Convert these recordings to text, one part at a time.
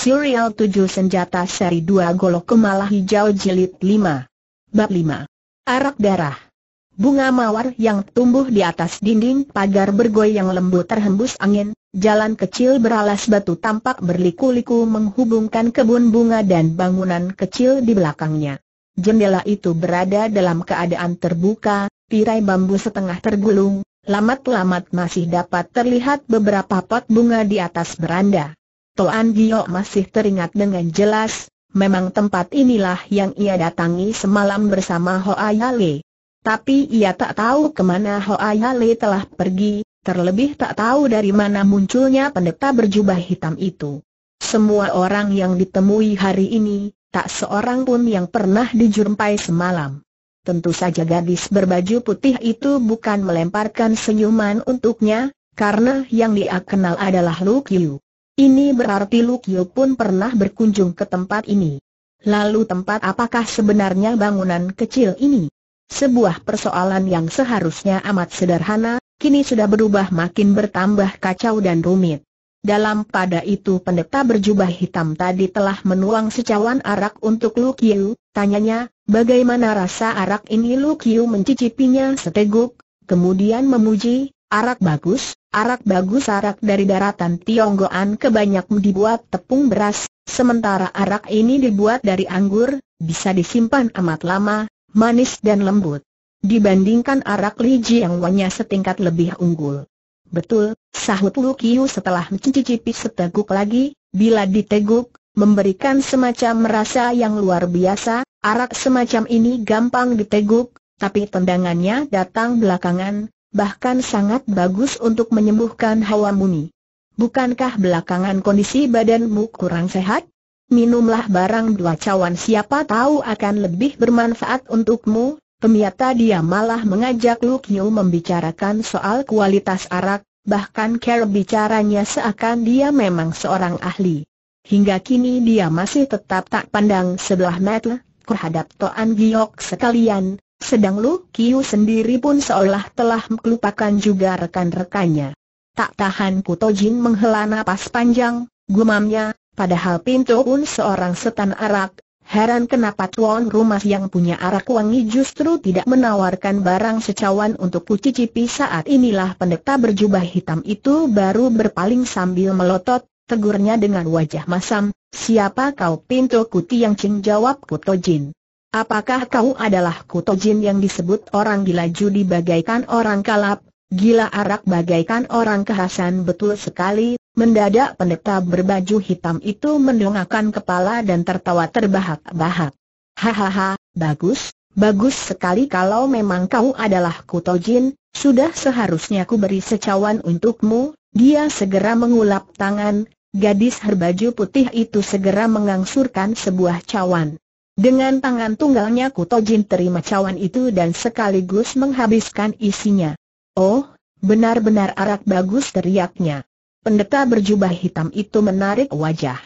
Serial 7 Senjata Seri 2 Golok Kemala Hijau Jilid 5 Bab 5 Arak Darah Bunga mawar yang tumbuh di atas dinding pagar bergoyang lembut terhembus angin, jalan kecil beralas batu tampak berliku-liku menghubungkan kebun bunga dan bangunan kecil di belakangnya. Jendela itu berada dalam keadaan terbuka, tirai bambu setengah tergulung, lamat-lamat masih dapat terlihat beberapa pot bunga di atas beranda. Toan Gio masih teringat dengan jelas, memang tempat inilah yang ia datangi semalam bersama Hoa Yale. Tapi ia tak tahu kemana Hoa Yale telah pergi, terlebih tak tahu dari mana munculnya pendeta berjubah hitam itu. Semua orang yang ditemui hari ini, tak seorang pun yang pernah dijumpai semalam. Tentu saja gadis berbaju putih itu bukan melemparkan senyuman untuknya, karena yang dia kenal adalah Lu Qiu. Ini berarti Lukio pun pernah berkunjung ke tempat ini. Lalu tempat apakah sebenarnya bangunan kecil ini? Sebuah persoalan yang seharusnya amat sederhana, kini sudah berubah makin bertambah kacau dan rumit. Dalam pada itu pendeta berjubah hitam tadi telah menuang secawan arak untuk Lu tanyanya, bagaimana rasa arak ini Lu mencicipinya seteguk, kemudian memuji, Arak bagus, arak bagus arak dari daratan Tionggoan kebanyak dibuat tepung beras, sementara arak ini dibuat dari anggur, bisa disimpan amat lama, manis dan lembut. Dibandingkan arak liji yang wanya setingkat lebih unggul. Betul, sahut Lu Kiu setelah mencicipi seteguk lagi, bila diteguk, memberikan semacam rasa yang luar biasa, arak semacam ini gampang diteguk, tapi tendangannya datang belakangan, bahkan sangat bagus untuk menyembuhkan hawa muni. Bukankah belakangan kondisi badanmu kurang sehat? Minumlah barang dua cawan siapa tahu akan lebih bermanfaat untukmu, Pemiata dia malah mengajak Lu Qiu membicarakan soal kualitas arak, bahkan care bicaranya seakan dia memang seorang ahli. Hingga kini dia masih tetap tak pandang sebelah mata terhadap Toan Giok sekalian, sedang Lu Kiu sendiri pun seolah telah melupakan juga rekan-rekannya. Tak tahan Jin menghela napas panjang, gumamnya, padahal pintu pun seorang setan arak, heran kenapa tuan rumah yang punya arak wangi justru tidak menawarkan barang secawan untuk kucicipi saat inilah pendeta berjubah hitam itu baru berpaling sambil melotot, tegurnya dengan wajah masam, siapa kau pintu Kuti yang Cing jawab Kutojin. Apakah kau adalah jin yang disebut orang gila judi bagaikan orang kalap, gila arak bagaikan orang kehasan betul sekali, mendadak pendeta berbaju hitam itu mendongakkan kepala dan tertawa terbahak-bahak. Hahaha, bagus, bagus sekali kalau memang kau adalah jin, sudah seharusnya ku beri secawan untukmu, dia segera mengulap tangan, gadis herbaju putih itu segera mengangsurkan sebuah cawan. Dengan tangan tunggalnya Kutojin terima cawan itu dan sekaligus menghabiskan isinya. Oh, benar-benar arak bagus teriaknya. Pendeta berjubah hitam itu menarik wajah.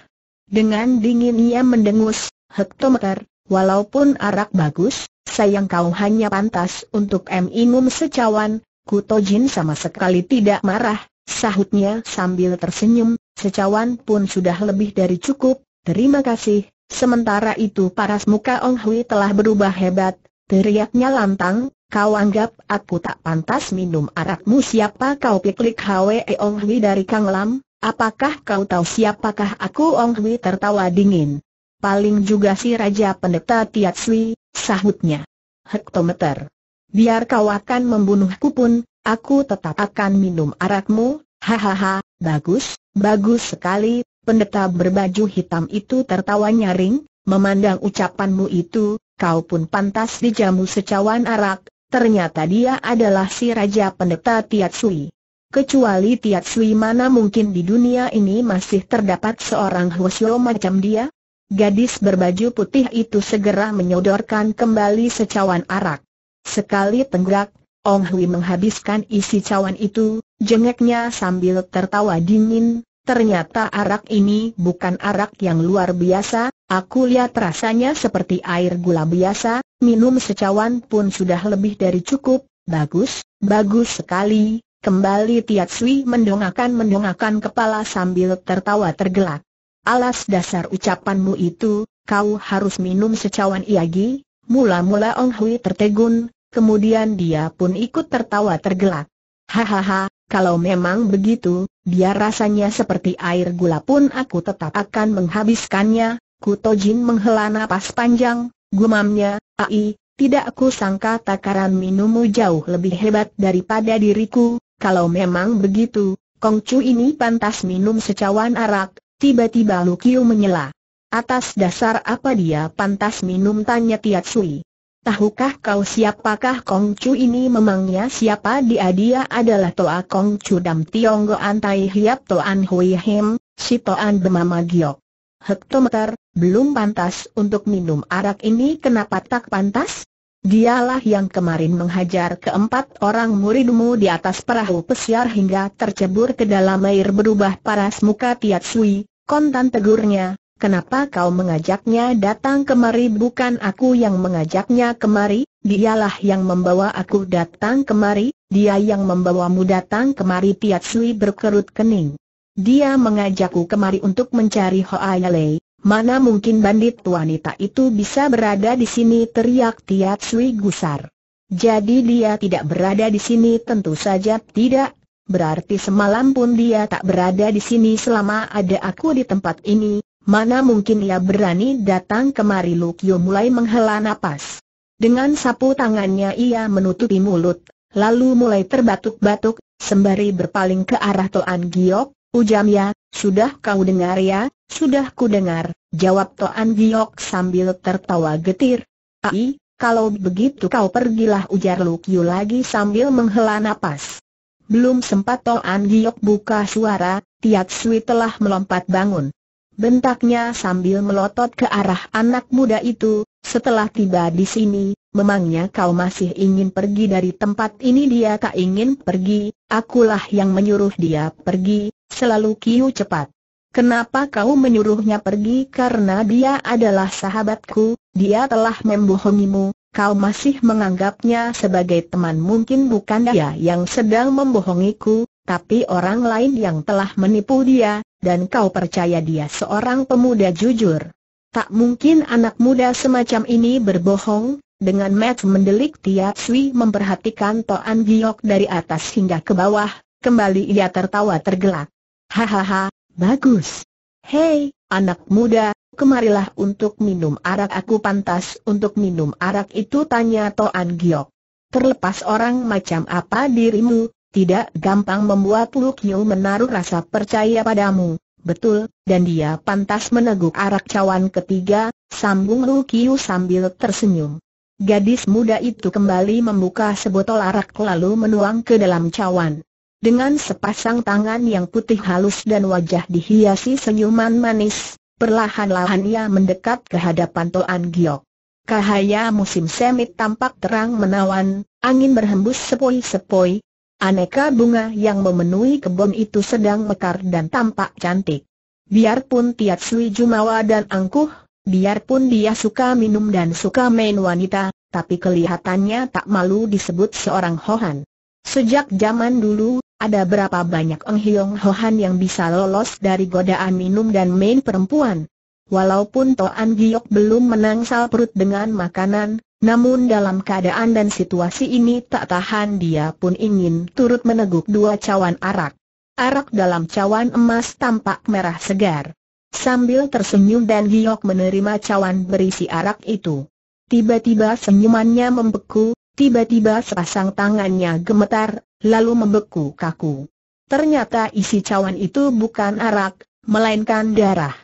Dengan dingin ia mendengus, hektometer, walaupun arak bagus, sayang kau hanya pantas untuk minum secawan, secawan, Kutojin sama sekali tidak marah, sahutnya sambil tersenyum, secawan pun sudah lebih dari cukup, terima kasih, Sementara itu paras muka Ong Hui telah berubah hebat, teriaknya lantang, kau anggap aku tak pantas minum arakmu siapa kau piklik Hwe Ong Hui dari Kang Lam, apakah kau tahu siapakah aku Ong Hui tertawa dingin. Paling juga si Raja Pendeta Tiat Sui, sahutnya. Hektometer. Biar kau akan membunuhku pun, aku tetap akan minum arakmu, hahaha, bagus, bagus sekali, Pendeta berbaju hitam itu tertawa nyaring, memandang ucapanmu itu, kau pun pantas dijamu secawan arak, ternyata dia adalah si Raja Pendeta Tiat Sui. Kecuali Tiat Sui mana mungkin di dunia ini masih terdapat seorang Hwasyo macam dia? Gadis berbaju putih itu segera menyodorkan kembali secawan arak. Sekali tenggak, Ong Hui menghabiskan isi cawan itu, jengeknya sambil tertawa dingin, Ternyata arak ini bukan arak yang luar biasa, aku lihat rasanya seperti air gula biasa, minum secawan pun sudah lebih dari cukup, bagus, bagus sekali, kembali Tiat Sui mendongakan mendongakkan kepala sambil tertawa tergelak. Alas dasar ucapanmu itu, kau harus minum secawan iagi, mula-mula Ong Hui tertegun, kemudian dia pun ikut tertawa tergelak. Hahaha, kalau memang begitu, biar rasanya seperti air gula pun aku tetap akan menghabiskannya. Kutojin menghela nafas panjang, gumamnya, Ai, tidak aku sangka takaran minummu jauh lebih hebat daripada diriku, kalau memang begitu, Kongcu ini pantas minum secawan arak, tiba-tiba Lukiu menyela. Atas dasar apa dia pantas minum tanya Tiat Sui. Tahukah kau siapakah Kong Chu ini memangnya siapa dia dia adalah Toa Kong Chu Dam Tionggo Antai Hiap Toan Hui Him, si Toan Bemama Giok. Hektometer, belum pantas untuk minum arak ini kenapa tak pantas? Dialah yang kemarin menghajar keempat orang muridmu di atas perahu pesiar hingga tercebur ke dalam air berubah paras muka Tiat Sui, kontan tegurnya, Kenapa kau mengajaknya datang kemari bukan aku yang mengajaknya kemari, dialah yang membawa aku datang kemari, dia yang membawamu datang kemari Tiat Sui berkerut kening. Dia mengajakku kemari untuk mencari Hoa Yalei, mana mungkin bandit wanita itu bisa berada di sini teriak Tiat Sui gusar. Jadi dia tidak berada di sini tentu saja tidak, berarti semalam pun dia tak berada di sini selama ada aku di tempat ini, Mana mungkin ia berani datang kemari Lukio mulai menghela napas. Dengan sapu tangannya ia menutupi mulut, lalu mulai terbatuk-batuk, sembari berpaling ke arah Toan Giok, ya, sudah kau dengar ya, sudah ku dengar, jawab Toan Giok sambil tertawa getir. Ai, kalau begitu kau pergilah ujar Lukio lagi sambil menghela napas. Belum sempat Toan Giok buka suara, Tiat Sui telah melompat bangun. Bentaknya sambil melotot ke arah anak muda itu, setelah tiba di sini, memangnya kau masih ingin pergi dari tempat ini dia tak ingin pergi, akulah yang menyuruh dia pergi, selalu kiu cepat. Kenapa kau menyuruhnya pergi karena dia adalah sahabatku, dia telah membohongimu, kau masih menganggapnya sebagai teman mungkin bukan dia yang sedang membohongiku, tapi orang lain yang telah menipu dia, dan kau percaya dia seorang pemuda jujur. Tak mungkin anak muda semacam ini berbohong, dengan Matt mendelik Tia Sui memperhatikan Toan Giok dari atas hingga ke bawah, kembali ia tertawa tergelak. Hahaha, bagus. Hei, anak muda, kemarilah untuk minum arak aku pantas untuk minum arak itu tanya Toan Giok. Terlepas orang macam apa dirimu, tidak gampang membuat Yul menaruh rasa percaya padamu. Betul, dan dia pantas meneguk arak cawan ketiga, sambung Yul sambil tersenyum. Gadis muda itu kembali membuka sebotol arak lalu menuang ke dalam cawan. Dengan sepasang tangan yang putih halus dan wajah dihiasi senyuman manis, perlahan-lahan ia mendekat ke hadapan Toan Giok. Cahaya musim semi tampak terang menawan, angin berhembus sepoi-sepoi, Aneka bunga yang memenuhi kebun itu sedang mekar dan tampak cantik. Biarpun Tiat Sui Jumawa dan angkuh, biarpun dia suka minum dan suka main wanita, tapi kelihatannya tak malu disebut seorang Hohan. Sejak zaman dulu, ada berapa banyak Eng Hiong Hohan yang bisa lolos dari godaan minum dan main perempuan. Walaupun Toan Giok belum menangsal perut dengan makanan, namun dalam keadaan dan situasi ini tak tahan dia pun ingin turut meneguk dua cawan arak. Arak dalam cawan emas tampak merah segar. Sambil tersenyum dan Giok menerima cawan berisi arak itu. Tiba-tiba senyumannya membeku, tiba-tiba sepasang tangannya gemetar, lalu membeku kaku. Ternyata isi cawan itu bukan arak, melainkan darah.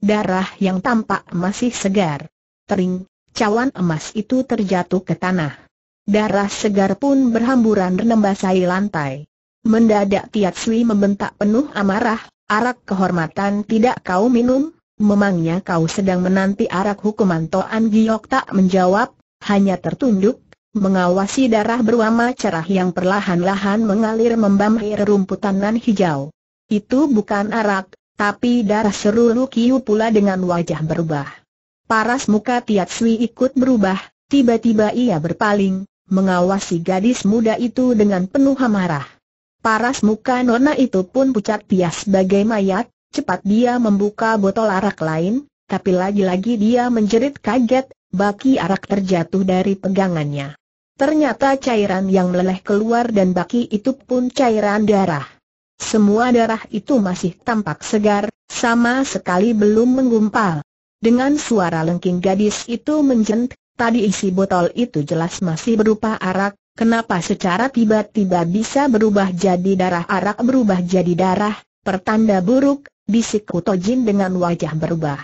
Darah yang tampak masih segar, tering. Cawan emas itu terjatuh ke tanah. Darah segar pun berhamburan menembasai lantai. Mendadak Tiat Sui membentak penuh amarah, arak kehormatan tidak kau minum, memangnya kau sedang menanti arak hukuman Toan Giok tak menjawab, hanya tertunduk, mengawasi darah berwama cerah yang perlahan-lahan mengalir membamhir rumputan nan hijau. Itu bukan arak, tapi darah seru Kiu pula dengan wajah berubah. Paras muka Tiat Sui ikut berubah, tiba-tiba ia berpaling, mengawasi gadis muda itu dengan penuh amarah. Paras muka Nona itu pun pucat pias bagai mayat, cepat dia membuka botol arak lain, tapi lagi-lagi dia menjerit kaget, baki arak terjatuh dari pegangannya. Ternyata cairan yang meleleh keluar dan baki itu pun cairan darah. Semua darah itu masih tampak segar, sama sekali belum menggumpal. Dengan suara lengking gadis itu menjent, tadi isi botol itu jelas masih berupa arak, kenapa secara tiba-tiba bisa berubah jadi darah arak berubah jadi darah, pertanda buruk, bisik Kutojin dengan wajah berubah.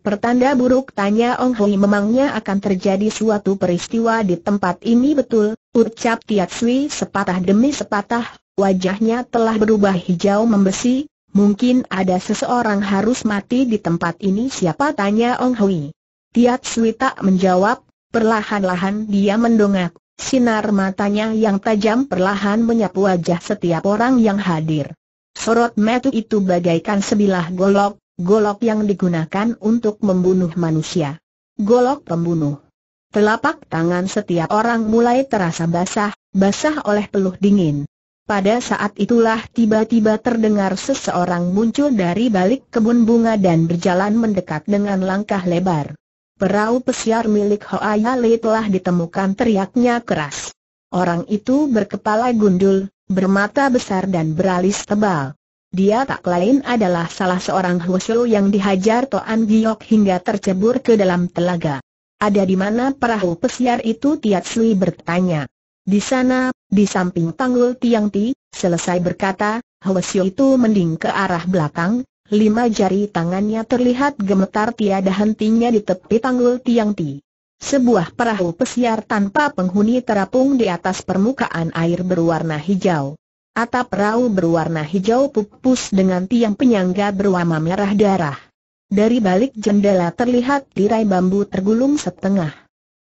Pertanda buruk tanya Ong Hui memangnya akan terjadi suatu peristiwa di tempat ini betul, ucap Tiat Sui sepatah demi sepatah, wajahnya telah berubah hijau membesi, Mungkin ada seseorang harus mati di tempat ini siapa tanya Ong Hui. Tiat Sui tak menjawab, perlahan-lahan dia mendongak, sinar matanya yang tajam perlahan menyapu wajah setiap orang yang hadir. Sorot metu itu bagaikan sebilah golok, golok yang digunakan untuk membunuh manusia. Golok pembunuh. Telapak tangan setiap orang mulai terasa basah, basah oleh peluh dingin. Pada saat itulah tiba-tiba terdengar seseorang muncul dari balik kebun bunga dan berjalan mendekat dengan langkah lebar. Perahu pesiar milik Hoa Yale telah ditemukan teriaknya keras. Orang itu berkepala gundul, bermata besar dan beralis tebal. Dia tak lain adalah salah seorang Shuo yang dihajar Toan Giok hingga tercebur ke dalam telaga. Ada di mana perahu pesiar itu Tiat Sui bertanya. Di sana, di samping tanggul Tiang Ti, selesai berkata, Hwasyo itu mending ke arah belakang, lima jari tangannya terlihat gemetar tiada hentinya di tepi tanggul Tiang Ti. Sebuah perahu pesiar tanpa penghuni terapung di atas permukaan air berwarna hijau. Atap perahu berwarna hijau pupus dengan tiang penyangga berwarna merah darah. Dari balik jendela terlihat tirai bambu tergulung setengah.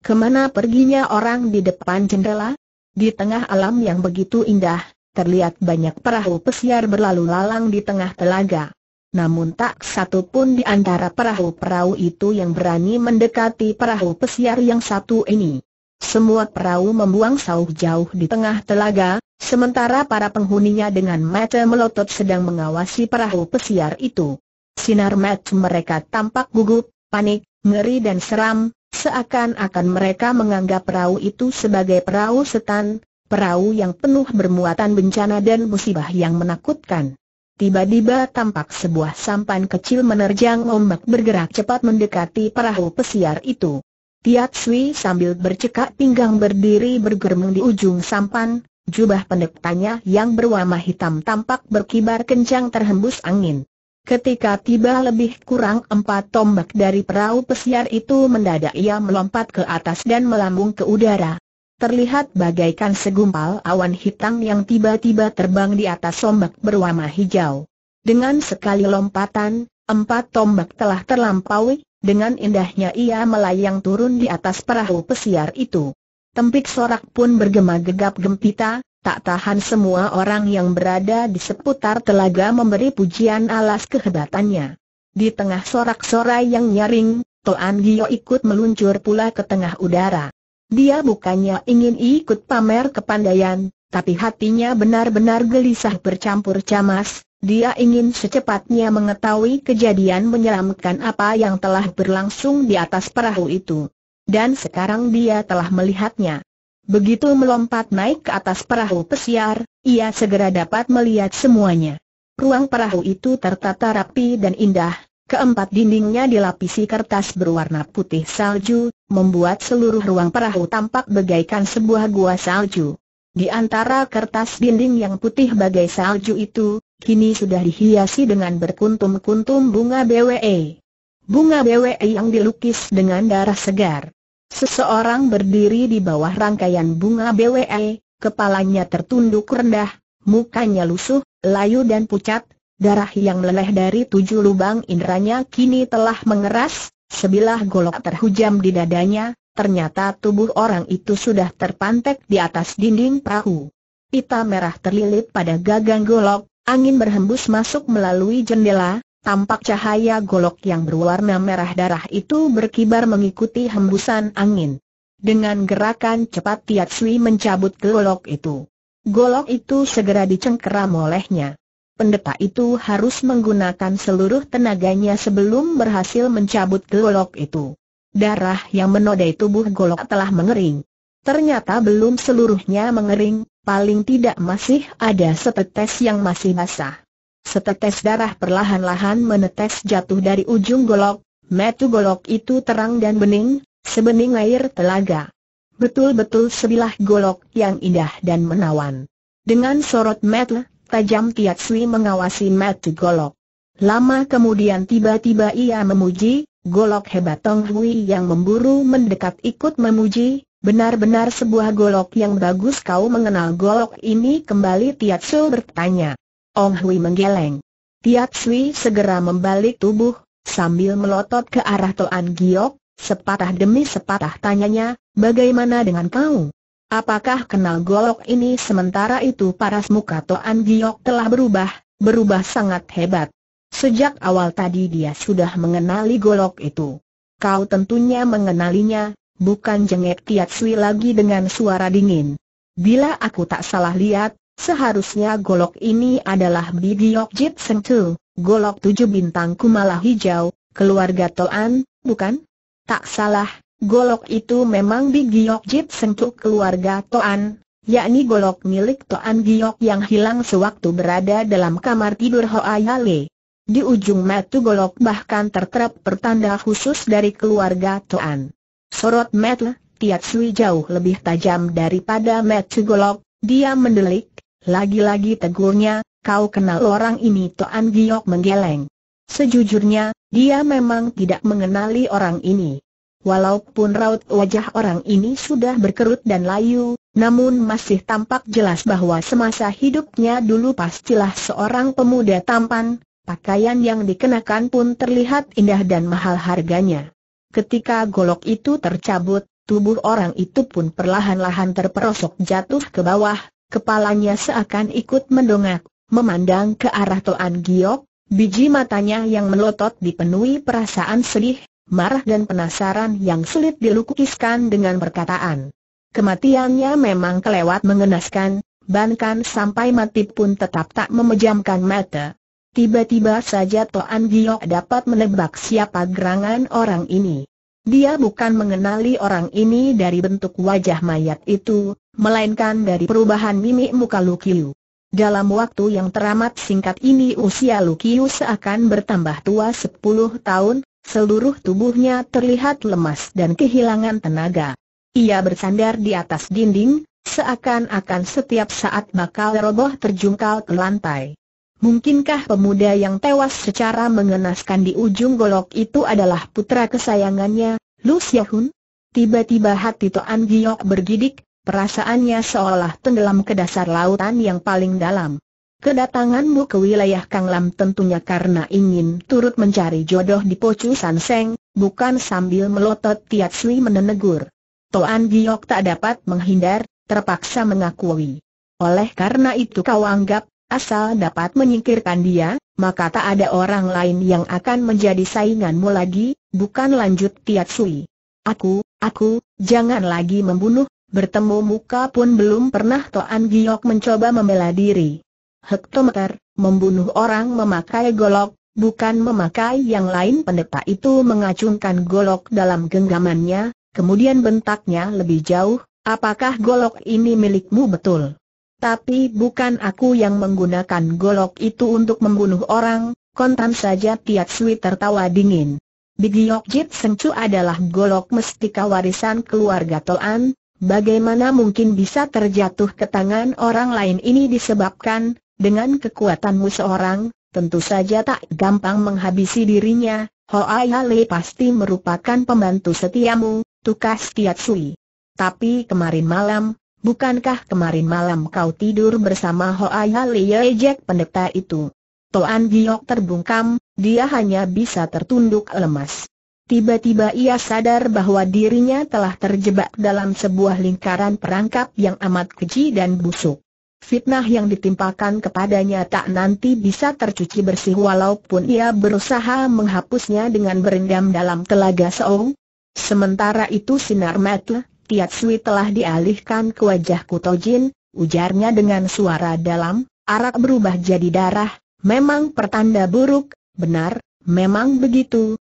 Kemana perginya orang di depan jendela? Di tengah alam yang begitu indah, terlihat banyak perahu pesiar berlalu lalang di tengah telaga. Namun tak satu pun di antara perahu-perahu itu yang berani mendekati perahu pesiar yang satu ini. Semua perahu membuang sauh jauh di tengah telaga, sementara para penghuninya dengan mata melotot sedang mengawasi perahu pesiar itu. Sinar mata mereka tampak gugup, panik, ngeri dan seram, seakan-akan mereka menganggap perahu itu sebagai perahu setan, perahu yang penuh bermuatan bencana dan musibah yang menakutkan. Tiba-tiba tampak sebuah sampan kecil menerjang ombak bergerak cepat mendekati perahu pesiar itu. Tiat Sui sambil bercekak pinggang berdiri bergerung di ujung sampan, jubah pendek yang berwarna hitam tampak berkibar kencang terhembus angin. Ketika tiba lebih kurang empat tombak dari perahu pesiar itu mendadak ia melompat ke atas dan melambung ke udara. Terlihat bagaikan segumpal awan hitam yang tiba-tiba terbang di atas ombak berwarna hijau. Dengan sekali lompatan, empat tombak telah terlampaui, dengan indahnya ia melayang turun di atas perahu pesiar itu. Tempik sorak pun bergema gegap gempita, Tak tahan semua orang yang berada di seputar telaga memberi pujian alas kehebatannya. Di tengah sorak-sorai yang nyaring, Toan Gio ikut meluncur pula ke tengah udara. Dia bukannya ingin ikut pamer kepandaian, tapi hatinya benar-benar gelisah bercampur camas, dia ingin secepatnya mengetahui kejadian menyeramkan apa yang telah berlangsung di atas perahu itu. Dan sekarang dia telah melihatnya. Begitu melompat naik ke atas perahu pesiar, ia segera dapat melihat semuanya. Ruang perahu itu tertata rapi dan indah, keempat dindingnya dilapisi kertas berwarna putih salju, membuat seluruh ruang perahu tampak bagaikan sebuah gua salju. Di antara kertas dinding yang putih bagai salju itu, kini sudah dihiasi dengan berkuntum-kuntum bunga BWE. Bunga BWE yang dilukis dengan darah segar. Seseorang berdiri di bawah rangkaian bunga BWE, kepalanya tertunduk rendah, mukanya lusuh, layu dan pucat, darah yang meleleh dari tujuh lubang inderanya kini telah mengeras, sebilah golok terhujam di dadanya, ternyata tubuh orang itu sudah terpantek di atas dinding perahu. Pita merah terlilit pada gagang golok, angin berhembus masuk melalui jendela, Tampak cahaya golok yang berwarna merah darah itu berkibar mengikuti hembusan angin. Dengan gerakan cepat Tiat Sui mencabut golok itu. Golok itu segera dicengkeram olehnya. Pendeta itu harus menggunakan seluruh tenaganya sebelum berhasil mencabut golok itu. Darah yang menodai tubuh golok telah mengering. Ternyata belum seluruhnya mengering, paling tidak masih ada setetes yang masih basah. Setetes darah perlahan-lahan menetes jatuh dari ujung golok, metu golok itu terang dan bening, sebening air telaga. Betul-betul sebilah golok yang indah dan menawan. Dengan sorot metu, tajam Tiat Sui mengawasi metu golok. Lama kemudian tiba-tiba ia memuji, golok hebat Tong Hui yang memburu mendekat ikut memuji, benar-benar sebuah golok yang bagus kau mengenal golok ini kembali Tiat Sui bertanya. Ong Hui menggeleng. Tiat Sui segera membalik tubuh, sambil melotot ke arah Toan Giok, sepatah demi sepatah tanyanya, bagaimana dengan kau? Apakah kenal golok ini sementara itu paras muka Toan Giok telah berubah, berubah sangat hebat. Sejak awal tadi dia sudah mengenali golok itu. Kau tentunya mengenalinya, bukan jengek Tiat Sui lagi dengan suara dingin. Bila aku tak salah lihat, Seharusnya golok ini adalah Bidiok Jit Seng Tu, golok tujuh bintang kumala hijau, keluarga Toan, bukan? Tak salah, golok itu memang Bidiok Jit Seng Tu keluarga Toan, yakni golok milik Toan Giok yang hilang sewaktu berada dalam kamar tidur Hoa Yale. Di ujung metu golok bahkan tertera pertanda khusus dari keluarga Toan. Sorot metu, Tiat Sui jauh lebih tajam daripada metu golok, dia mendelik, lagi-lagi tegurnya, kau kenal orang ini Toan Giok menggeleng. Sejujurnya, dia memang tidak mengenali orang ini. Walaupun raut wajah orang ini sudah berkerut dan layu, namun masih tampak jelas bahwa semasa hidupnya dulu pastilah seorang pemuda tampan, pakaian yang dikenakan pun terlihat indah dan mahal harganya. Ketika golok itu tercabut, tubuh orang itu pun perlahan-lahan terperosok jatuh ke bawah, Kepalanya seakan ikut mendongak, memandang ke arah Toan Giok, biji matanya yang melotot dipenuhi perasaan sedih, marah dan penasaran yang sulit dilukiskan dengan perkataan. Kematiannya memang kelewat mengenaskan, bahkan sampai mati pun tetap tak memejamkan mata. Tiba-tiba saja Toan Giok dapat menebak siapa gerangan orang ini. Dia bukan mengenali orang ini dari bentuk wajah mayat itu, melainkan dari perubahan mimik muka Lukiu. Dalam waktu yang teramat singkat ini usia Lukiu seakan bertambah tua 10 tahun, seluruh tubuhnya terlihat lemas dan kehilangan tenaga. Ia bersandar di atas dinding, seakan-akan setiap saat bakal roboh terjungkal ke lantai. Mungkinkah pemuda yang tewas secara mengenaskan di ujung golok itu adalah putra kesayangannya, Lu Xiahun? Tiba-tiba hati Toan Giok bergidik, perasaannya seolah tenggelam ke dasar lautan yang paling dalam. Kedatanganmu ke wilayah Kang Lam tentunya karena ingin turut mencari jodoh di Pocu Seng, bukan sambil melotot Tiat Sui menenegur. Toan Giok tak dapat menghindar, terpaksa mengakui. Oleh karena itu kau anggap, asal dapat menyingkirkan dia, maka tak ada orang lain yang akan menjadi sainganmu lagi, bukan lanjut Tiat Sui. Aku, aku, jangan lagi membunuh Bertemu muka pun belum pernah Toan Giok mencoba membela diri. Hektometer, membunuh orang memakai golok, bukan memakai yang lain pendeta itu mengacungkan golok dalam genggamannya, kemudian bentaknya lebih jauh, apakah golok ini milikmu betul? Tapi bukan aku yang menggunakan golok itu untuk membunuh orang, kontan saja Tiat Sui tertawa dingin. Bigiok Jit Sengcu adalah golok mestika warisan keluarga Toan, Bagaimana mungkin bisa terjatuh ke tangan orang lain ini disebabkan, dengan kekuatanmu seorang, tentu saja tak gampang menghabisi dirinya, Hoa Yale pasti merupakan pembantu setiamu, tukas Sui. Tapi kemarin malam, bukankah kemarin malam kau tidur bersama Hoa Yale Yejek pendeta itu? Toan Giok terbungkam, dia hanya bisa tertunduk lemas. Tiba-tiba ia sadar bahwa dirinya telah terjebak dalam sebuah lingkaran perangkap yang amat keji dan busuk. Fitnah yang ditimpakan kepadanya tak nanti bisa tercuci bersih walaupun ia berusaha menghapusnya dengan berendam dalam telaga seorang. Sementara itu sinar mata, Tiat Sui telah dialihkan ke wajah Kutojin, ujarnya dengan suara dalam, arak berubah jadi darah, memang pertanda buruk, benar, memang begitu,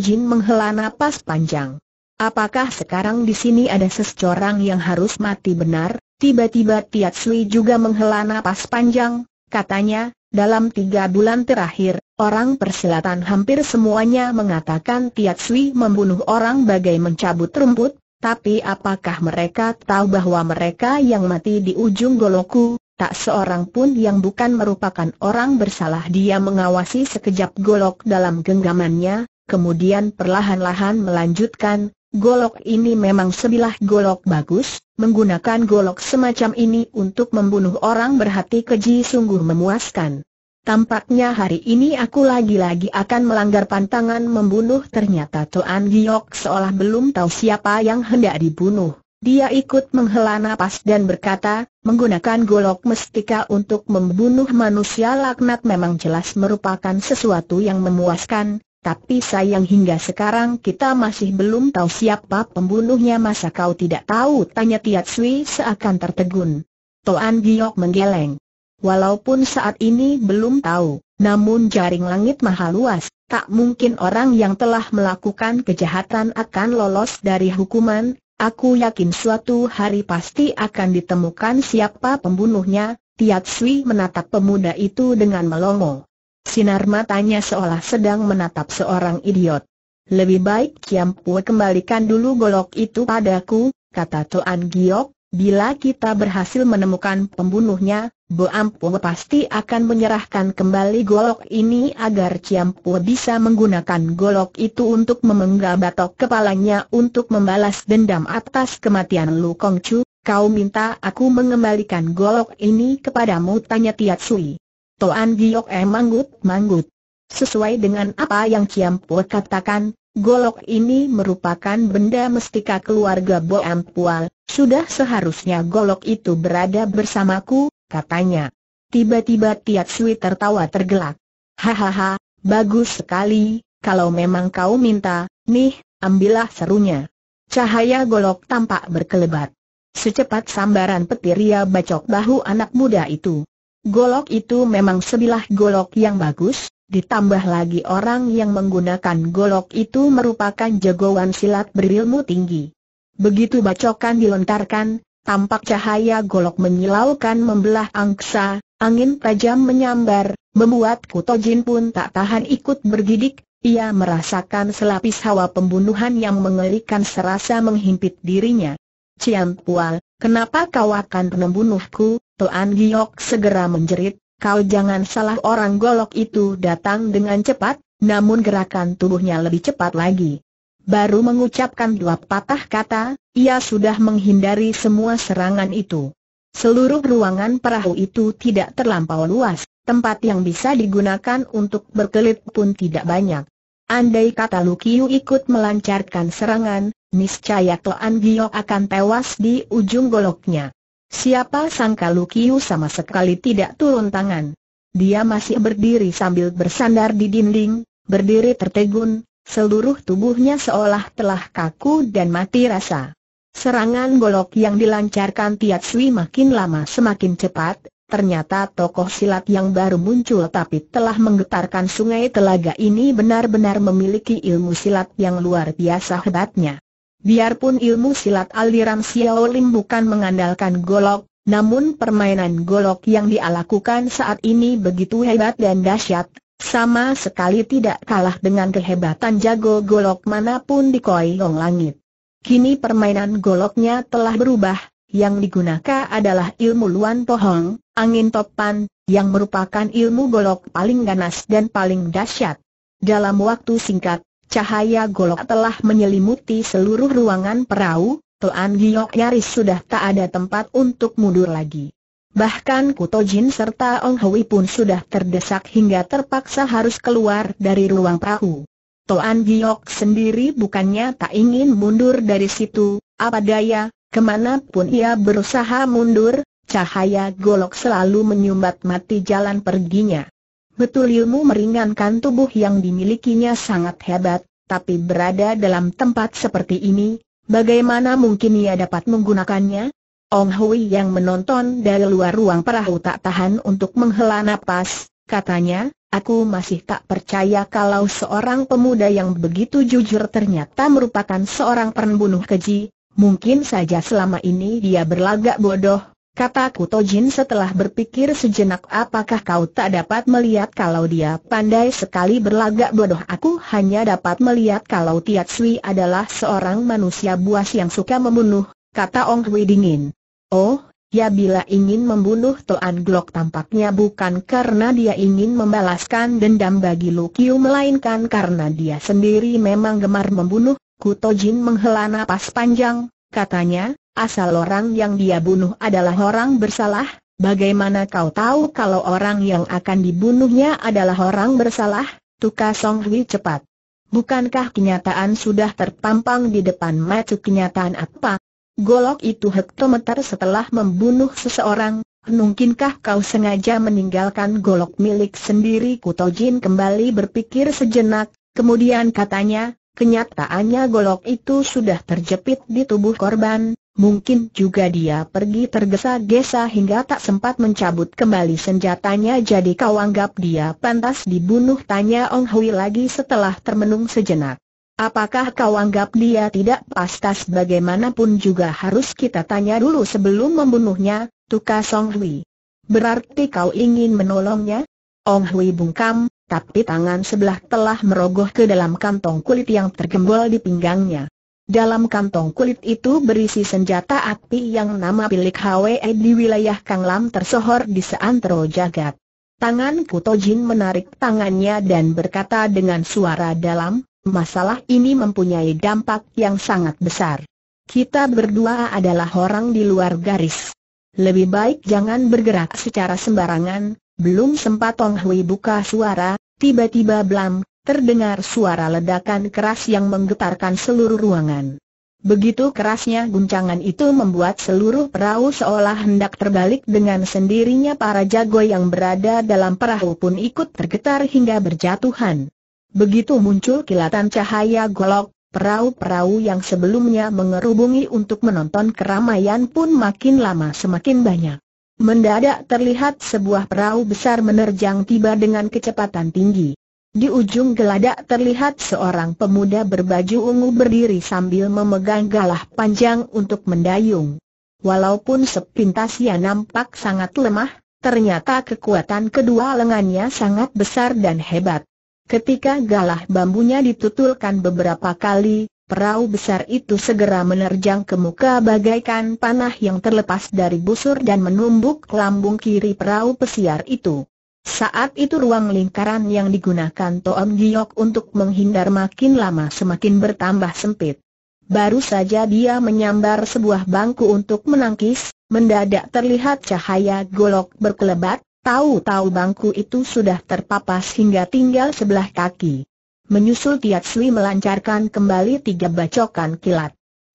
Jin menghela nafas panjang. Apakah sekarang di sini ada seseorang yang harus mati benar? Tiba-tiba Tiat Sui juga menghela nafas panjang, katanya, dalam tiga bulan terakhir, orang persilatan hampir semuanya mengatakan Tiat Sui membunuh orang bagai mencabut rumput, tapi apakah mereka tahu bahwa mereka yang mati di ujung goloku, tak seorang pun yang bukan merupakan orang bersalah dia mengawasi sekejap golok dalam genggamannya, kemudian perlahan-lahan melanjutkan, golok ini memang sebilah golok bagus, menggunakan golok semacam ini untuk membunuh orang berhati keji sungguh memuaskan. Tampaknya hari ini aku lagi-lagi akan melanggar pantangan membunuh ternyata Tuan Giok seolah belum tahu siapa yang hendak dibunuh. Dia ikut menghela nafas dan berkata, menggunakan golok mestika untuk membunuh manusia laknat memang jelas merupakan sesuatu yang memuaskan, tapi sayang hingga sekarang kita masih belum tahu siapa pembunuhnya masa kau tidak tahu tanya Tiat Sui seakan tertegun. Toan Giok menggeleng. Walaupun saat ini belum tahu, namun jaring langit maha luas, tak mungkin orang yang telah melakukan kejahatan akan lolos dari hukuman, aku yakin suatu hari pasti akan ditemukan siapa pembunuhnya, Tiat Sui menatap pemuda itu dengan melongo. Sinar matanya seolah sedang menatap seorang idiot. Lebih baik Kiam Pue kembalikan dulu golok itu padaku, kata Tuan Giok, bila kita berhasil menemukan pembunuhnya, Bo Ampu pasti akan menyerahkan kembali golok ini agar Kiam Pue bisa menggunakan golok itu untuk memenggal batok kepalanya untuk membalas dendam atas kematian Lu Kong Chu, kau minta aku mengembalikan golok ini kepadamu tanya Tiat Sui. Toan Giok manggut-manggut. Sesuai dengan apa yang Ciam Po katakan, golok ini merupakan benda mestika keluarga Bo Ampual, sudah seharusnya golok itu berada bersamaku, katanya. Tiba-tiba Tiat Sui tertawa tergelak. Hahaha, bagus sekali, kalau memang kau minta, nih, ambillah serunya. Cahaya golok tampak berkelebat. Secepat sambaran petir ia bacok bahu anak muda itu. Golok itu memang sebilah golok yang bagus, ditambah lagi orang yang menggunakan golok itu merupakan jagoan silat berilmu tinggi. Begitu bacokan dilontarkan, tampak cahaya golok menyilaukan membelah angsa, angin tajam menyambar, membuat Kutojin pun tak tahan ikut bergidik, ia merasakan selapis hawa pembunuhan yang mengerikan serasa menghimpit dirinya. Cian Pual, kenapa kau akan membunuhku? Tuan Giok segera menjerit, kau jangan salah orang golok itu datang dengan cepat, namun gerakan tubuhnya lebih cepat lagi. Baru mengucapkan dua patah kata, ia sudah menghindari semua serangan itu. Seluruh ruangan perahu itu tidak terlampau luas, tempat yang bisa digunakan untuk berkelit pun tidak banyak. Andai kata Lukiu ikut melancarkan serangan, niscaya Toan Giok akan tewas di ujung goloknya. Siapa sangka Lukiu sama sekali tidak turun tangan. Dia masih berdiri sambil bersandar di dinding, berdiri tertegun, seluruh tubuhnya seolah telah kaku dan mati rasa. Serangan golok yang dilancarkan Tiat Sui makin lama semakin cepat, ternyata tokoh silat yang baru muncul tapi telah menggetarkan sungai telaga ini benar-benar memiliki ilmu silat yang luar biasa hebatnya. Biarpun ilmu silat aliran Xiao Lim bukan mengandalkan golok, namun permainan golok yang dia lakukan saat ini begitu hebat dan dahsyat, sama sekali tidak kalah dengan kehebatan jago golok manapun di koi long Langit. Kini permainan goloknya telah berubah, yang digunakan adalah ilmu Luan Pohong, angin topan, yang merupakan ilmu golok paling ganas dan paling dahsyat. Dalam waktu singkat, Cahaya golok telah menyelimuti seluruh ruangan perahu, Tuan Giok nyaris sudah tak ada tempat untuk mundur lagi. Bahkan Kuto Jin serta Ong Hui pun sudah terdesak hingga terpaksa harus keluar dari ruang perahu. Tuan Giok sendiri bukannya tak ingin mundur dari situ, apa daya, kemanapun ia berusaha mundur, cahaya golok selalu menyumbat mati jalan perginya. Betul ilmu meringankan tubuh yang dimilikinya sangat hebat, tapi berada dalam tempat seperti ini, bagaimana mungkin ia dapat menggunakannya? Ong Hui yang menonton dari luar ruang perahu tak tahan untuk menghela nafas, katanya, aku masih tak percaya kalau seorang pemuda yang begitu jujur ternyata merupakan seorang pembunuh keji, mungkin saja selama ini dia berlagak bodoh, Kata Kutojin setelah berpikir sejenak apakah kau tak dapat melihat kalau dia pandai sekali berlagak bodoh aku hanya dapat melihat kalau Tiat Sui adalah seorang manusia buas yang suka membunuh, kata Ong Hui dingin. Oh, ya bila ingin membunuh Toan Glock tampaknya bukan karena dia ingin membalaskan dendam bagi Lu Lukiu melainkan karena dia sendiri memang gemar membunuh, Kutojin menghela napas panjang, katanya, asal orang yang dia bunuh adalah orang bersalah, bagaimana kau tahu kalau orang yang akan dibunuhnya adalah orang bersalah? Tuka Song Hui cepat. Bukankah kenyataan sudah terpampang di depan mata kenyataan apa? Golok itu hektometer setelah membunuh seseorang, mungkinkah kau sengaja meninggalkan golok milik sendiri? Kutojin kembali berpikir sejenak, kemudian katanya, kenyataannya golok itu sudah terjepit di tubuh korban, Mungkin juga dia pergi tergesa-gesa hingga tak sempat mencabut kembali senjatanya jadi kau anggap dia pantas dibunuh tanya Ong Hui lagi setelah termenung sejenak. Apakah kau anggap dia tidak pastas bagaimanapun juga harus kita tanya dulu sebelum membunuhnya, Tuka Song Hui. Berarti kau ingin menolongnya? Ong Hui bungkam, tapi tangan sebelah telah merogoh ke dalam kantong kulit yang tergembol di pinggangnya. Dalam kantong kulit itu berisi senjata api yang nama milik Hwe di wilayah Kang Lam tersohor di seantero jagat. Tangan Kutojin menarik tangannya dan berkata dengan suara dalam, masalah ini mempunyai dampak yang sangat besar. Kita berdua adalah orang di luar garis. Lebih baik jangan bergerak secara sembarangan, belum sempat Tong Hui buka suara, tiba-tiba Blam, terdengar suara ledakan keras yang menggetarkan seluruh ruangan. Begitu kerasnya guncangan itu membuat seluruh perahu seolah hendak terbalik dengan sendirinya para jago yang berada dalam perahu pun ikut tergetar hingga berjatuhan. Begitu muncul kilatan cahaya golok, perahu-perahu yang sebelumnya mengerubungi untuk menonton keramaian pun makin lama semakin banyak. Mendadak terlihat sebuah perahu besar menerjang tiba dengan kecepatan tinggi. Di ujung geladak terlihat seorang pemuda berbaju ungu berdiri sambil memegang galah panjang untuk mendayung. Walaupun sepintas ia nampak sangat lemah, ternyata kekuatan kedua lengannya sangat besar dan hebat. Ketika galah bambunya ditutulkan beberapa kali, perahu besar itu segera menerjang ke muka bagaikan panah yang terlepas dari busur dan menumbuk lambung kiri perahu pesiar itu. Saat itu ruang lingkaran yang digunakan Toam Giok untuk menghindar makin lama semakin bertambah sempit. Baru saja dia menyambar sebuah bangku untuk menangkis, mendadak terlihat cahaya golok berkelebat, tahu-tahu bangku itu sudah terpapas hingga tinggal sebelah kaki. Menyusul Tiat Sui melancarkan kembali tiga bacokan kilat.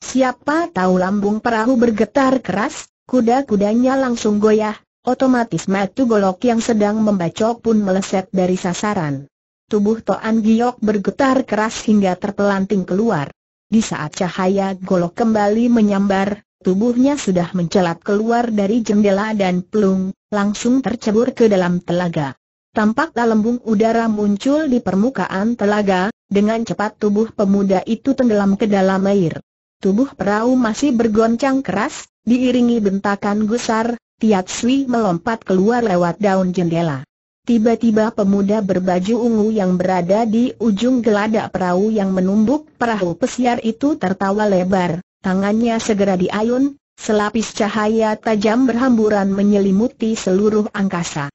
Siapa tahu lambung perahu bergetar keras, kuda-kudanya langsung goyah, Otomatis matu golok yang sedang membacok pun meleset dari sasaran. Tubuh Toan Giok bergetar keras hingga terpelanting keluar. Di saat cahaya golok kembali menyambar, tubuhnya sudah mencelat keluar dari jendela dan pelung, langsung tercebur ke dalam telaga. Tampak lembung udara muncul di permukaan telaga, dengan cepat tubuh pemuda itu tenggelam ke dalam air. Tubuh perahu masih bergoncang keras, diiringi bentakan gusar, Tiat Sui melompat keluar lewat daun jendela. Tiba-tiba pemuda berbaju ungu yang berada di ujung geladak perahu yang menumbuk perahu pesiar itu tertawa lebar, tangannya segera diayun, selapis cahaya tajam berhamburan menyelimuti seluruh angkasa.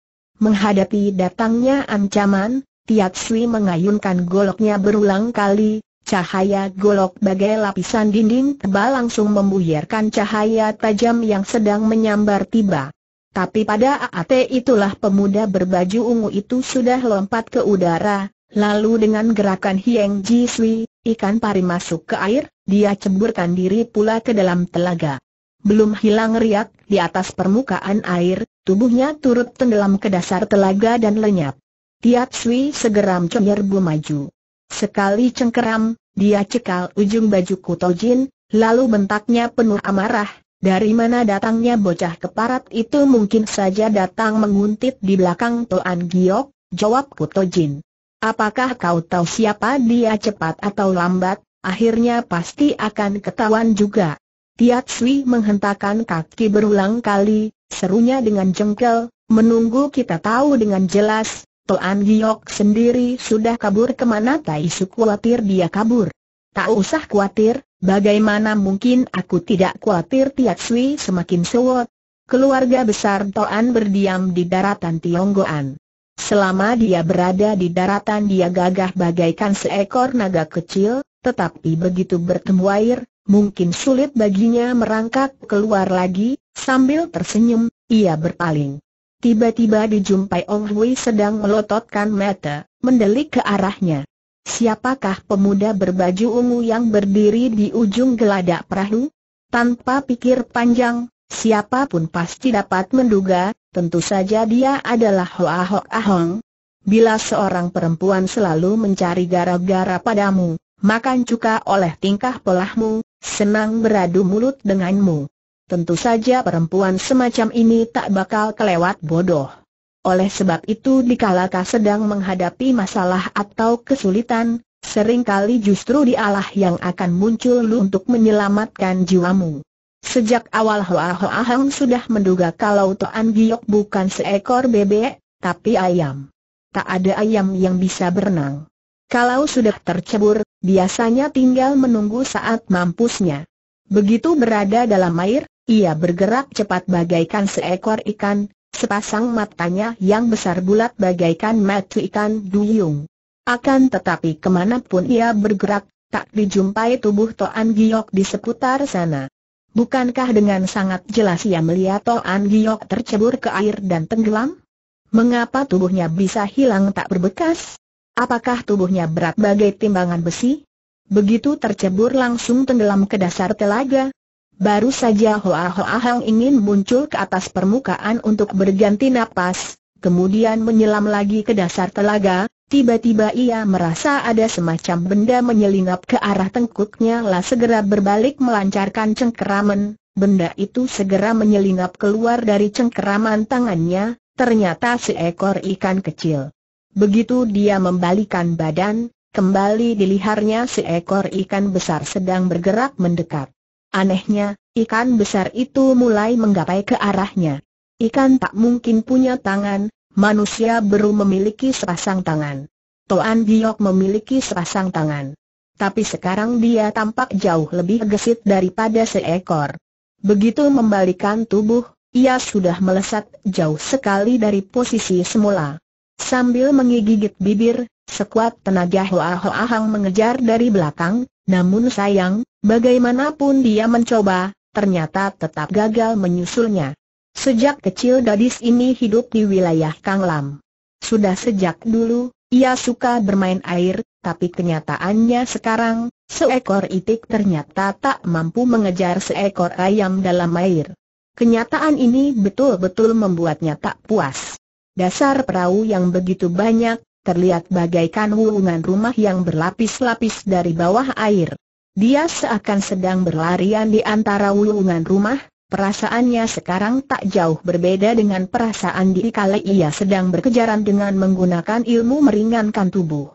Menghadapi datangnya ancaman, Tiat Sui mengayunkan goloknya berulang kali, Cahaya golok bagai lapisan dinding tebal langsung membuyarkan cahaya tajam yang sedang menyambar tiba. Tapi pada AAT itulah pemuda berbaju ungu itu sudah lompat ke udara, lalu dengan gerakan Hieng Ji Sui, ikan pari masuk ke air, dia ceburkan diri pula ke dalam telaga. Belum hilang riak, di atas permukaan air, tubuhnya turut tenggelam ke dasar telaga dan lenyap. Tiap Sui segera menyerbu maju. Sekali cengkeram, dia cekal ujung baju Kutojin, lalu bentaknya penuh amarah, dari mana datangnya bocah keparat itu mungkin saja datang menguntit di belakang Toan Giok, jawab Kutojin. Apakah kau tahu siapa dia cepat atau lambat, akhirnya pasti akan ketahuan juga. Tiat Sui menghentakkan kaki berulang kali, serunya dengan jengkel, menunggu kita tahu dengan jelas, Toan Giok sendiri sudah kabur kemana Tai Su khawatir dia kabur. Tak usah khawatir, bagaimana mungkin aku tidak khawatir Tiat Sui semakin sewot. Keluarga besar Toan berdiam di daratan Tionggoan. Selama dia berada di daratan dia gagah bagaikan seekor naga kecil, tetapi begitu bertemu air, mungkin sulit baginya merangkak keluar lagi, sambil tersenyum, ia berpaling. Tiba-tiba dijumpai Ong Hui sedang melototkan mata, mendelik ke arahnya. Siapakah pemuda berbaju ungu yang berdiri di ujung geladak perahu? Tanpa pikir panjang, siapapun pasti dapat menduga, tentu saja dia adalah Hoa Hok Ahong. Bila seorang perempuan selalu mencari gara-gara padamu, makan cuka oleh tingkah polahmu, senang beradu mulut denganmu. Tentu saja perempuan semacam ini tak bakal kelewat bodoh. Oleh sebab itu dikalaka sedang menghadapi masalah atau kesulitan, seringkali justru dialah yang akan muncul lu untuk menyelamatkan jiwamu. Sejak awal Hoa Hoa Hang sudah menduga kalau Toan Giok bukan seekor bebek, tapi ayam. Tak ada ayam yang bisa berenang. Kalau sudah tercebur, biasanya tinggal menunggu saat mampusnya. Begitu berada dalam air, ia bergerak cepat bagaikan seekor ikan, sepasang matanya yang besar bulat bagaikan mata ikan duyung. Akan tetapi kemanapun ia bergerak, tak dijumpai tubuh Toan Giok di seputar sana. Bukankah dengan sangat jelas ia melihat Toan Giok tercebur ke air dan tenggelam? Mengapa tubuhnya bisa hilang tak berbekas? Apakah tubuhnya berat bagai timbangan besi? Begitu tercebur langsung tenggelam ke dasar telaga, Baru saja Hoa Hoa Hang ingin muncul ke atas permukaan untuk berganti napas, kemudian menyelam lagi ke dasar telaga, tiba-tiba ia merasa ada semacam benda menyelinap ke arah tengkuknya lah segera berbalik melancarkan cengkeraman, benda itu segera menyelinap keluar dari cengkeraman tangannya, ternyata seekor ikan kecil. Begitu dia membalikan badan, kembali di seekor ikan besar sedang bergerak mendekat. Anehnya, ikan besar itu mulai menggapai ke arahnya. Ikan tak mungkin punya tangan, manusia baru memiliki sepasang tangan. Toan Giok memiliki sepasang tangan. Tapi sekarang dia tampak jauh lebih gesit daripada seekor. Begitu membalikan tubuh, ia sudah melesat jauh sekali dari posisi semula. Sambil menggigit bibir, sekuat tenaga Hoa Hoa Hang mengejar dari belakang, namun sayang, Bagaimanapun dia mencoba, ternyata tetap gagal menyusulnya. Sejak kecil gadis ini hidup di wilayah Kanglam. Sudah sejak dulu, ia suka bermain air, tapi kenyataannya sekarang, seekor itik ternyata tak mampu mengejar seekor ayam dalam air. Kenyataan ini betul-betul membuatnya tak puas. Dasar perahu yang begitu banyak, terlihat bagaikan wulungan rumah yang berlapis-lapis dari bawah air. Dia seakan sedang berlarian di antara wulungan rumah, perasaannya sekarang tak jauh berbeda dengan perasaan di kala ia sedang berkejaran dengan menggunakan ilmu meringankan tubuh.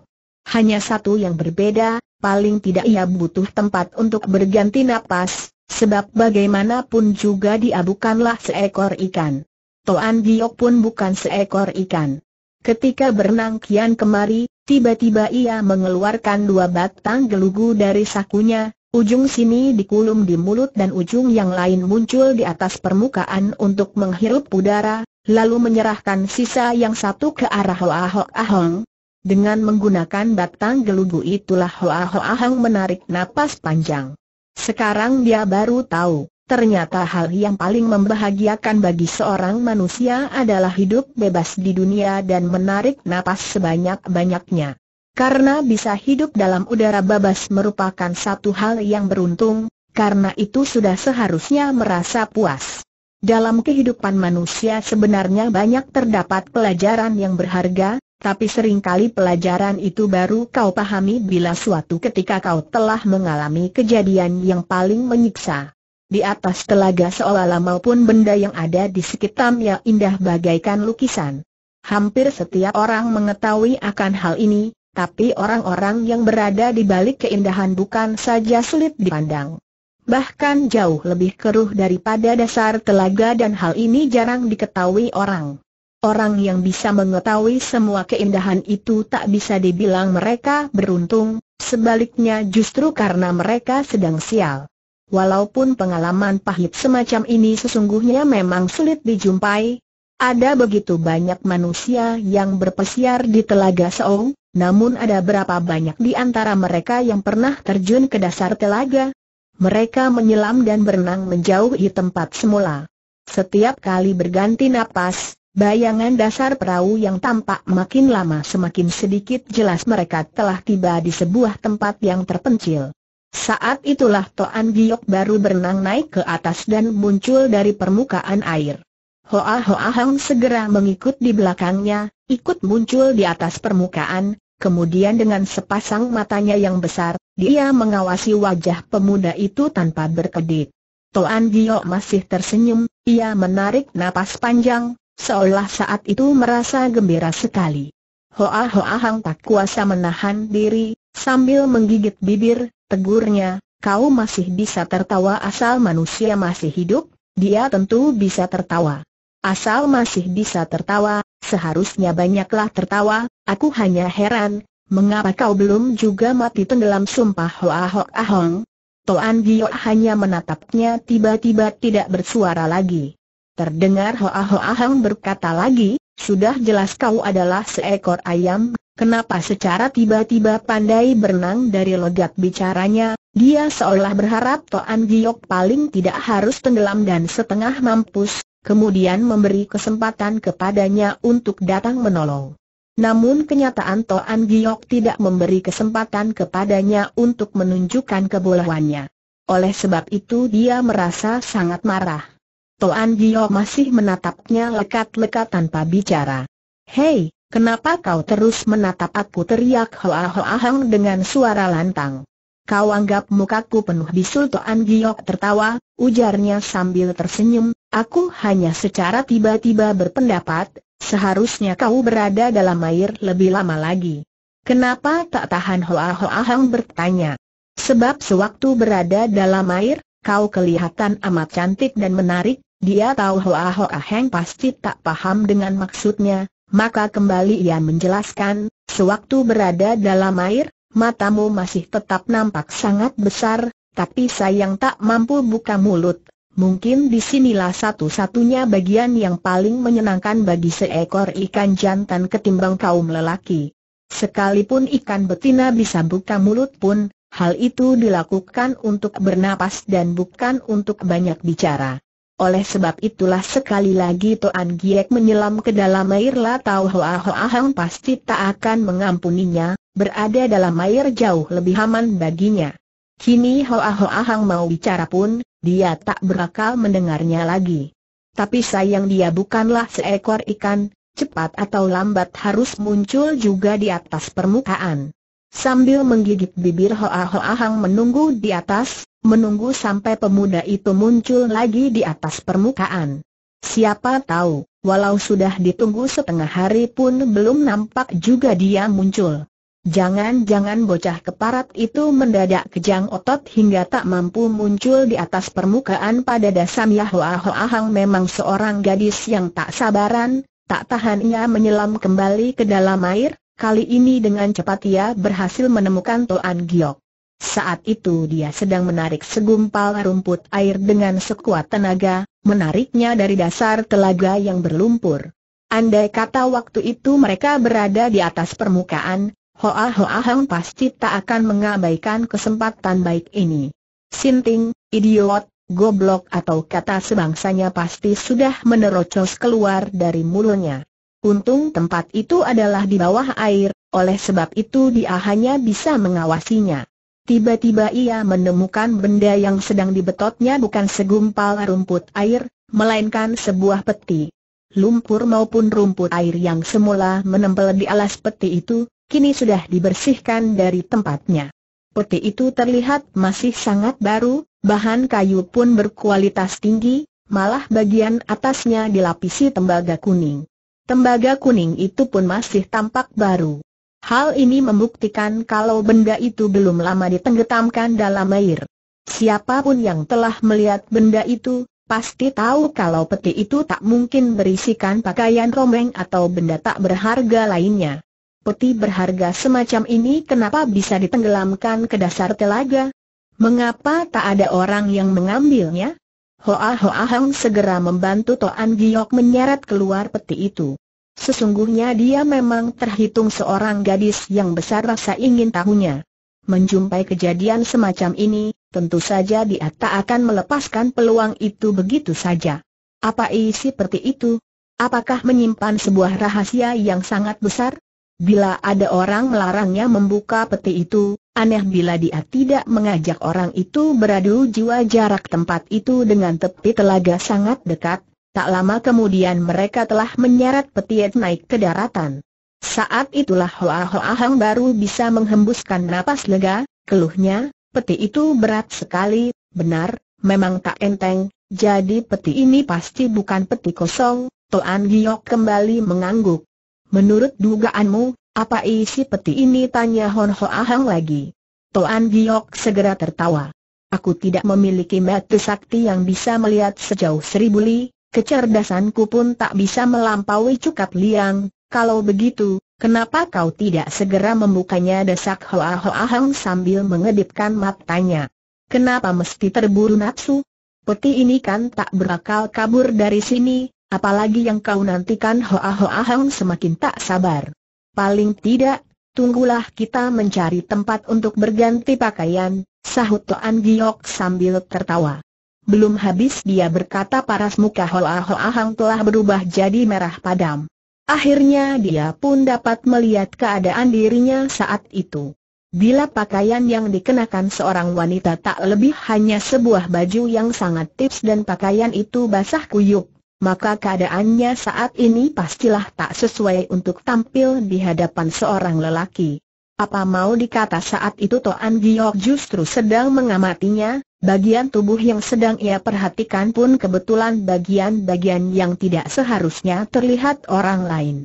Hanya satu yang berbeda, paling tidak ia butuh tempat untuk berganti nafas, sebab bagaimanapun juga dia bukanlah seekor ikan. Toan Giok pun bukan seekor ikan. Ketika berenang kian kemari, Tiba-tiba ia mengeluarkan dua batang gelugu dari sakunya, ujung sini dikulum di mulut dan ujung yang lain muncul di atas permukaan untuk menghirup udara, lalu menyerahkan sisa yang satu ke arah Hoa Hoa Ahong. Dengan menggunakan batang gelugu itulah Hoa Hoa Ahong menarik napas panjang. Sekarang dia baru tahu, Ternyata hal yang paling membahagiakan bagi seorang manusia adalah hidup bebas di dunia dan menarik napas sebanyak-banyaknya. Karena bisa hidup dalam udara bebas merupakan satu hal yang beruntung, karena itu sudah seharusnya merasa puas. Dalam kehidupan manusia sebenarnya banyak terdapat pelajaran yang berharga, tapi seringkali pelajaran itu baru kau pahami bila suatu ketika kau telah mengalami kejadian yang paling menyiksa. Di atas telaga seolah-olah maupun benda yang ada di sekitarnya indah bagaikan lukisan. Hampir setiap orang mengetahui akan hal ini, tapi orang-orang yang berada di balik keindahan bukan saja sulit dipandang. Bahkan jauh lebih keruh daripada dasar telaga dan hal ini jarang diketahui orang. Orang yang bisa mengetahui semua keindahan itu tak bisa dibilang mereka beruntung, sebaliknya justru karena mereka sedang sial. Walaupun pengalaman pahit semacam ini sesungguhnya memang sulit dijumpai, ada begitu banyak manusia yang berpesiar di Telaga Seong, namun ada berapa banyak di antara mereka yang pernah terjun ke dasar telaga? Mereka menyelam dan berenang menjauhi tempat semula. Setiap kali berganti napas, bayangan dasar perahu yang tampak makin lama semakin sedikit jelas mereka telah tiba di sebuah tempat yang terpencil. Saat itulah Toan Giok baru berenang naik ke atas dan muncul dari permukaan air. Hoa Hoa Hang segera mengikut di belakangnya, ikut muncul di atas permukaan, kemudian dengan sepasang matanya yang besar, dia mengawasi wajah pemuda itu tanpa berkedip. Toan Giok masih tersenyum, ia menarik napas panjang, seolah saat itu merasa gembira sekali. Hoa Hoa Hang tak kuasa menahan diri, sambil menggigit bibir, tegurnya, kau masih bisa tertawa asal manusia masih hidup, dia tentu bisa tertawa. Asal masih bisa tertawa, seharusnya banyaklah tertawa, aku hanya heran, mengapa kau belum juga mati tenggelam sumpah Hoa Hoa Ahong? Toan Gio hanya menatapnya tiba-tiba tidak bersuara lagi. Terdengar Hoa Hoa Hang berkata lagi, sudah jelas kau adalah seekor ayam, kenapa secara tiba-tiba pandai berenang dari logat bicaranya, dia seolah berharap Toan Giok paling tidak harus tenggelam dan setengah mampus, kemudian memberi kesempatan kepadanya untuk datang menolong. Namun kenyataan Toan Giok tidak memberi kesempatan kepadanya untuk menunjukkan kebolehannya. Oleh sebab itu dia merasa sangat marah. Toan Gio masih menatapnya lekat-lekat tanpa bicara. Hei, kenapa kau terus menatap aku teriak Hoa Hoa dengan suara lantang. Kau anggap mukaku penuh bisul Toan Gio tertawa, ujarnya sambil tersenyum, aku hanya secara tiba-tiba berpendapat, seharusnya kau berada dalam air lebih lama lagi. Kenapa tak tahan Hoa Hoa bertanya. Sebab sewaktu berada dalam air, kau kelihatan amat cantik dan menarik, dia tahu Hoa Hoa Heng pasti tak paham dengan maksudnya, maka kembali ia menjelaskan, sewaktu berada dalam air, matamu masih tetap nampak sangat besar, tapi sayang tak mampu buka mulut. Mungkin disinilah satu-satunya bagian yang paling menyenangkan bagi seekor ikan jantan ketimbang kaum lelaki. Sekalipun ikan betina bisa buka mulut pun, hal itu dilakukan untuk bernapas dan bukan untuk banyak bicara. Oleh sebab itulah sekali lagi Toan Giek menyelam ke dalam air La Tau Hoa Hoa Hang pasti tak akan mengampuninya, berada dalam air jauh lebih aman baginya. Kini Hoa Hoa Hang mau bicara pun, dia tak berakal mendengarnya lagi. Tapi sayang dia bukanlah seekor ikan, cepat atau lambat harus muncul juga di atas permukaan. Sambil menggigit bibir Hoa Hoa Hang menunggu di atas, menunggu sampai pemuda itu muncul lagi di atas permukaan. Siapa tahu, walau sudah ditunggu setengah hari pun belum nampak juga dia muncul. Jangan-jangan bocah keparat itu mendadak kejang otot hingga tak mampu muncul di atas permukaan pada dasam Ho Ahang memang seorang gadis yang tak sabaran, tak tahannya menyelam kembali ke dalam air, kali ini dengan cepat ia berhasil menemukan Toan Giok. Saat itu dia sedang menarik segumpal rumput air dengan sekuat tenaga, menariknya dari dasar telaga yang berlumpur. Andai kata waktu itu mereka berada di atas permukaan, Hoa Hoa Hang pasti tak akan mengabaikan kesempatan baik ini. Sinting, idiot, goblok atau kata sebangsanya pasti sudah menerocos keluar dari mulutnya. Untung tempat itu adalah di bawah air, oleh sebab itu dia hanya bisa mengawasinya. Tiba-tiba ia menemukan benda yang sedang dibetotnya bukan segumpal rumput air, melainkan sebuah peti. Lumpur maupun rumput air yang semula menempel di alas peti itu, kini sudah dibersihkan dari tempatnya. Peti itu terlihat masih sangat baru, bahan kayu pun berkualitas tinggi, malah bagian atasnya dilapisi tembaga kuning. Tembaga kuning itu pun masih tampak baru. Hal ini membuktikan kalau benda itu belum lama ditenggetamkan dalam air. Siapapun yang telah melihat benda itu, pasti tahu kalau peti itu tak mungkin berisikan pakaian rombeng atau benda tak berharga lainnya. Peti berharga semacam ini kenapa bisa ditenggelamkan ke dasar telaga? Mengapa tak ada orang yang mengambilnya? Hoa Hoa Hang segera membantu Toan Giok menyeret keluar peti itu. Sesungguhnya dia memang terhitung seorang gadis yang besar rasa ingin tahunya. Menjumpai kejadian semacam ini, tentu saja dia tak akan melepaskan peluang itu begitu saja. Apa isi seperti itu? Apakah menyimpan sebuah rahasia yang sangat besar? Bila ada orang melarangnya membuka peti itu, aneh bila dia tidak mengajak orang itu beradu jiwa jarak tempat itu dengan tepi telaga sangat dekat, Tak lama kemudian mereka telah menyeret petiet naik ke daratan. Saat itulah Hoa Hoa Hang baru bisa menghembuskan napas lega, keluhnya, peti itu berat sekali, benar, memang tak enteng, jadi peti ini pasti bukan peti kosong, Toan Giok kembali mengangguk. Menurut dugaanmu, apa isi peti ini tanya Hon Hoa Hang lagi. Toan Giok segera tertawa. Aku tidak memiliki mata sakti yang bisa melihat sejauh seribu li, kecerdasanku pun tak bisa melampaui cukup liang, kalau begitu, kenapa kau tidak segera membukanya desak Hoa Hoa Hang sambil mengedipkan matanya. Kenapa mesti terburu nafsu? Peti ini kan tak berakal kabur dari sini, apalagi yang kau nantikan Hoa Hoa Hang semakin tak sabar. Paling tidak, tunggulah kita mencari tempat untuk berganti pakaian, sahut Toan Giok sambil tertawa. Belum habis dia berkata paras muka Hoa Hoa Hang telah berubah jadi merah padam. Akhirnya dia pun dapat melihat keadaan dirinya saat itu. Bila pakaian yang dikenakan seorang wanita tak lebih hanya sebuah baju yang sangat tips dan pakaian itu basah kuyuk, maka keadaannya saat ini pastilah tak sesuai untuk tampil di hadapan seorang lelaki. Apa mau dikata saat itu Toan Giok justru sedang mengamatinya, bagian tubuh yang sedang ia perhatikan pun kebetulan bagian-bagian yang tidak seharusnya terlihat orang lain.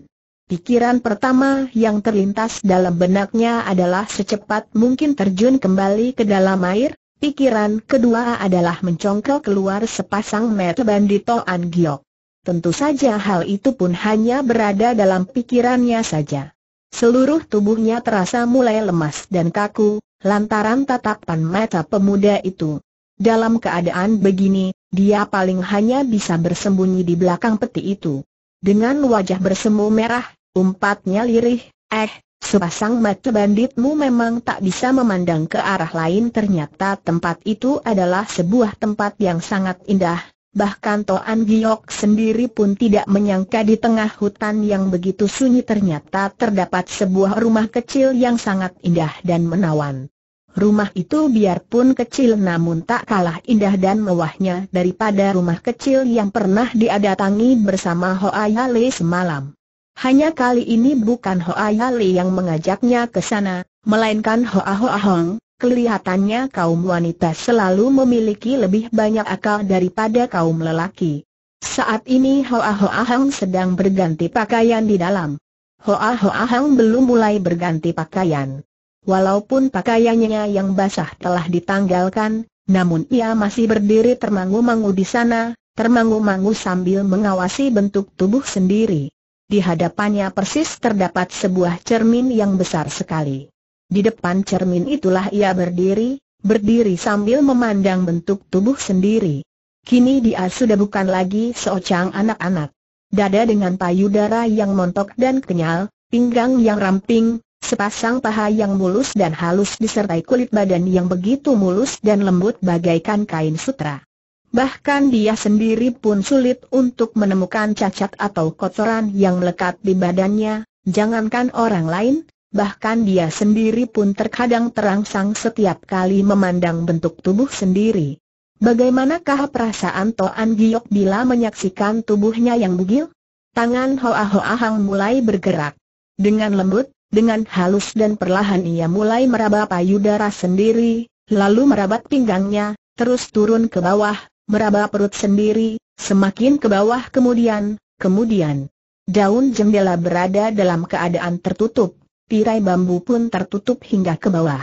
Pikiran pertama yang terlintas dalam benaknya adalah secepat mungkin terjun kembali ke dalam air, pikiran kedua adalah mencongkel keluar sepasang mata bandit Toan Giok. Tentu saja hal itu pun hanya berada dalam pikirannya saja. Seluruh tubuhnya terasa mulai lemas dan kaku, lantaran tatapan mata pemuda itu. Dalam keadaan begini, dia paling hanya bisa bersembunyi di belakang peti itu. Dengan wajah bersemu merah, umpatnya lirih, eh, sepasang mata banditmu memang tak bisa memandang ke arah lain ternyata tempat itu adalah sebuah tempat yang sangat indah, Bahkan Toan Giok sendiri pun tidak menyangka di tengah hutan yang begitu sunyi ternyata terdapat sebuah rumah kecil yang sangat indah dan menawan. Rumah itu biarpun kecil namun tak kalah indah dan mewahnya daripada rumah kecil yang pernah diadatangi bersama Hoa Yale semalam. Hanya kali ini bukan Hoa Yale yang mengajaknya ke sana, melainkan Hoa Hoa Hong, Kelihatannya kaum wanita selalu memiliki lebih banyak akal daripada kaum lelaki. Saat ini Hoa Hoa Hang sedang berganti pakaian di dalam. Hoa Hoa Hang belum mulai berganti pakaian. Walaupun pakaiannya yang basah telah ditanggalkan, namun ia masih berdiri termangu-mangu di sana, termangu-mangu sambil mengawasi bentuk tubuh sendiri. Di hadapannya persis terdapat sebuah cermin yang besar sekali. Di depan cermin itulah ia berdiri, berdiri sambil memandang bentuk tubuh sendiri. Kini dia sudah bukan lagi seocang anak-anak. Dada dengan payudara yang montok dan kenyal, pinggang yang ramping, sepasang paha yang mulus dan halus disertai kulit badan yang begitu mulus dan lembut bagaikan kain sutra. Bahkan dia sendiri pun sulit untuk menemukan cacat atau kotoran yang melekat di badannya, jangankan orang lain, bahkan dia sendiri pun terkadang terangsang setiap kali memandang bentuk tubuh sendiri. Bagaimanakah perasaan Toan Giok bila menyaksikan tubuhnya yang bugil? Tangan Hoa Hoa Hang mulai bergerak. Dengan lembut, dengan halus dan perlahan ia mulai meraba payudara sendiri, lalu merabat pinggangnya, terus turun ke bawah, meraba perut sendiri, semakin ke bawah kemudian, kemudian. Daun jendela berada dalam keadaan tertutup tirai bambu pun tertutup hingga ke bawah.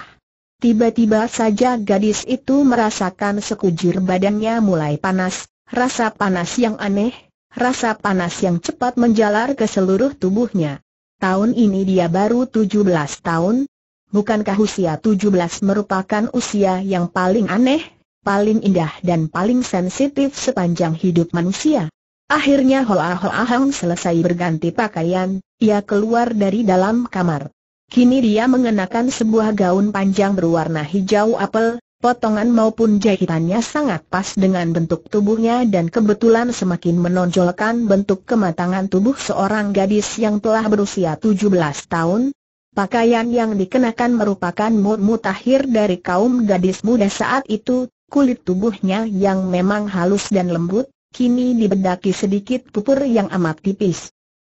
Tiba-tiba saja gadis itu merasakan sekujur badannya mulai panas, rasa panas yang aneh, rasa panas yang cepat menjalar ke seluruh tubuhnya. Tahun ini dia baru 17 tahun, bukankah usia 17 merupakan usia yang paling aneh, paling indah dan paling sensitif sepanjang hidup manusia? Akhirnya Hoa Hoa Hang selesai berganti pakaian, ia keluar dari dalam kamar. Kini dia mengenakan sebuah gaun panjang berwarna hijau apel, potongan maupun jahitannya sangat pas dengan bentuk tubuhnya dan kebetulan semakin menonjolkan bentuk kematangan tubuh seorang gadis yang telah berusia 17 tahun. Pakaian yang dikenakan merupakan mutahir dari kaum gadis muda saat itu, kulit tubuhnya yang memang halus dan lembut, kini dibedaki sedikit pupur yang amat tipis.